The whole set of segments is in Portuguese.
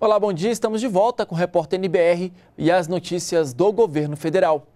Olá, bom dia. Estamos de volta com o repórter NBR e as notícias do governo federal.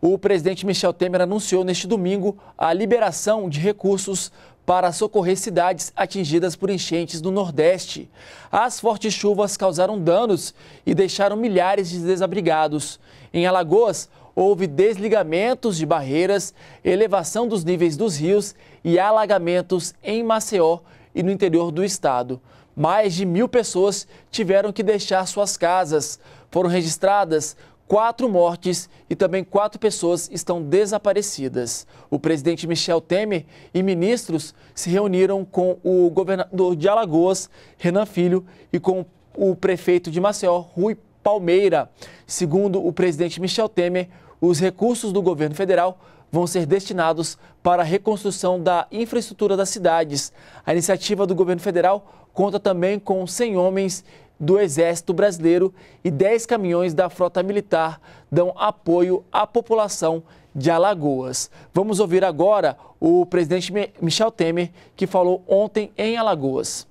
O presidente Michel Temer anunciou neste domingo a liberação de recursos para socorrer cidades atingidas por enchentes do Nordeste. As fortes chuvas causaram danos e deixaram milhares de desabrigados. Em Alagoas, houve desligamentos de barreiras, elevação dos níveis dos rios e alagamentos em Maceió e no interior do estado. Mais de mil pessoas tiveram que deixar suas casas. Foram registradas quatro mortes e também quatro pessoas estão desaparecidas. O presidente Michel Temer e ministros se reuniram com o governador de Alagoas, Renan Filho, e com o prefeito de Maceió, Rui Palmeira. Segundo o presidente Michel Temer, os recursos do governo federal vão ser destinados para a reconstrução da infraestrutura das cidades. A iniciativa do governo federal conta também com 100 homens do Exército Brasileiro e 10 caminhões da Frota Militar dão apoio à população de Alagoas. Vamos ouvir agora o presidente Michel Temer, que falou ontem em Alagoas.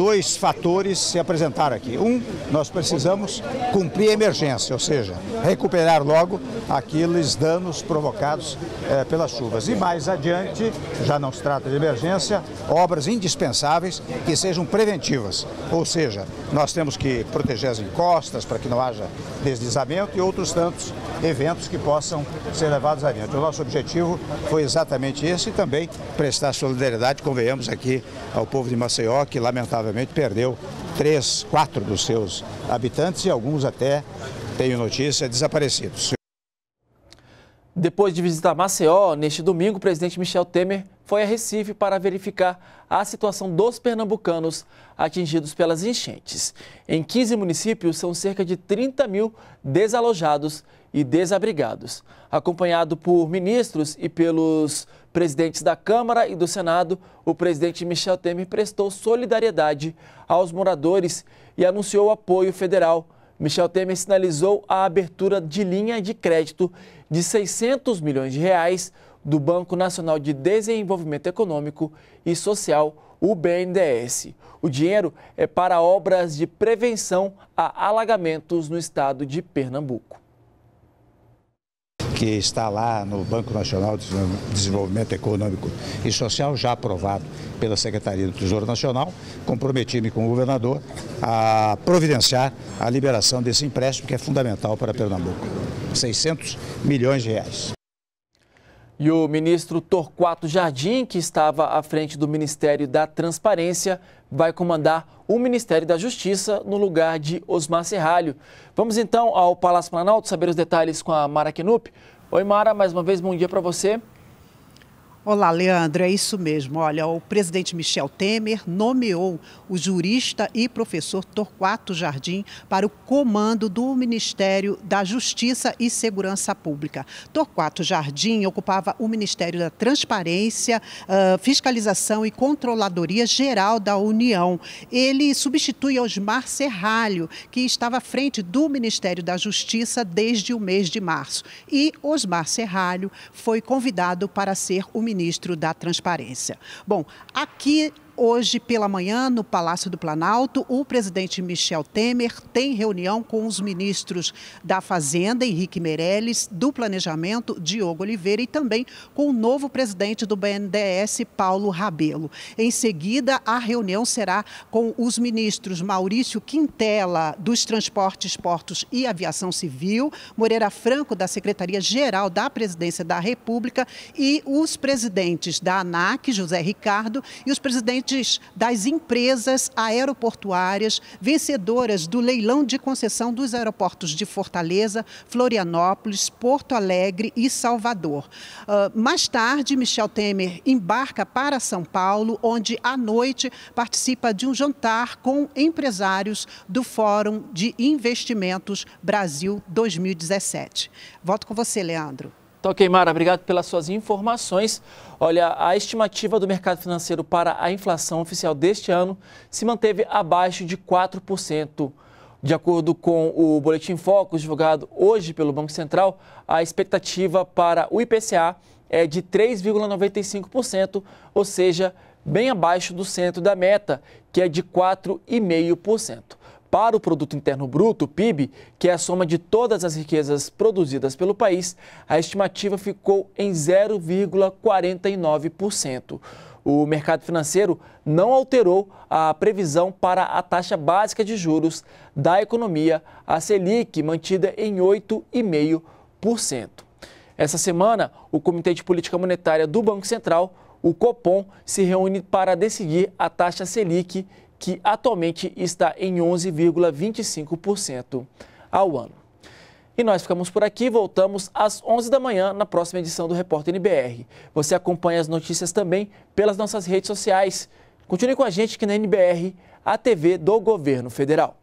Dois fatores se apresentaram aqui. Um, nós precisamos cumprir a emergência, ou seja, recuperar logo aqueles danos provocados eh, pelas chuvas. E mais adiante, já não se trata de emergência, obras indispensáveis que sejam preventivas, ou seja, nós temos que proteger as encostas para que não haja deslizamento e outros tantos eventos que possam ser levados adiante. O nosso objetivo foi exatamente esse e também prestar solidariedade, convenhamos aqui, ao povo de Maceió, que lamentavelmente perdeu três, quatro dos seus habitantes e alguns até, tenho notícia, desaparecidos. Depois de visitar Maceió, neste domingo, o presidente Michel Temer foi a Recife para verificar a situação dos pernambucanos atingidos pelas enchentes. Em 15 municípios, são cerca de 30 mil desalojados e desabrigados. Acompanhado por ministros e pelos presidentes da Câmara e do Senado, o presidente Michel Temer prestou solidariedade aos moradores e anunciou apoio federal. Michel Temer sinalizou a abertura de linha de crédito de 600 milhões de reais do Banco Nacional de Desenvolvimento Econômico e Social, o BNDES. O dinheiro é para obras de prevenção a alagamentos no estado de Pernambuco que está lá no Banco Nacional de Desenvolvimento Econômico e Social, já aprovado pela Secretaria do Tesouro Nacional, comprometi-me com o governador a providenciar a liberação desse empréstimo que é fundamental para Pernambuco. 600 milhões de reais. E o ministro Torquato Jardim, que estava à frente do Ministério da Transparência, vai comandar o Ministério da Justiça no lugar de Osmar Serralho. Vamos então ao Palácio Planalto saber os detalhes com a Mara Kenup. Oi, Mara, mais uma vez, bom dia para você. Olá, Leandro, é isso mesmo. Olha, o presidente Michel Temer nomeou o jurista e professor Torquato Jardim para o comando do Ministério da Justiça e Segurança Pública. Torquato Jardim ocupava o Ministério da Transparência, ah, Fiscalização e Controladoria Geral da União. Ele substitui Osmar Serralho, que estava à frente do Ministério da Justiça desde o mês de março. E Osmar Serralho foi convidado para ser o ministro da Transparência. Bom, aqui Hoje pela manhã, no Palácio do Planalto, o presidente Michel Temer tem reunião com os ministros da Fazenda, Henrique Meirelles, do Planejamento, Diogo Oliveira, e também com o novo presidente do BNDES, Paulo Rabelo. Em seguida, a reunião será com os ministros Maurício Quintela, dos Transportes, Portos e Aviação Civil, Moreira Franco, da Secretaria-Geral da Presidência da República, e os presidentes da ANAC, José Ricardo, e os presidentes partes das empresas aeroportuárias vencedoras do leilão de concessão dos aeroportos de Fortaleza, Florianópolis, Porto Alegre e Salvador. Uh, mais tarde, Michel Temer embarca para São Paulo, onde à noite participa de um jantar com empresários do Fórum de Investimentos Brasil 2017. Volto com você, Leandro. Tá ok, Mara, obrigado pelas suas informações. Olha, a estimativa do mercado financeiro para a inflação oficial deste ano se manteve abaixo de 4%. De acordo com o Boletim Focus, divulgado hoje pelo Banco Central, a expectativa para o IPCA é de 3,95%, ou seja, bem abaixo do centro da meta, que é de 4,5%. Para o Produto Interno Bruto, PIB, que é a soma de todas as riquezas produzidas pelo país, a estimativa ficou em 0,49%. O mercado financeiro não alterou a previsão para a taxa básica de juros da economia, a Selic, mantida em 8,5%. Essa semana, o Comitê de Política Monetária do Banco Central, o Copom, se reúne para decidir a taxa Selic que atualmente está em 11,25% ao ano. E nós ficamos por aqui, voltamos às 11 da manhã na próxima edição do Repórter NBR. Você acompanha as notícias também pelas nossas redes sociais. Continue com a gente aqui na NBR, a TV do Governo Federal.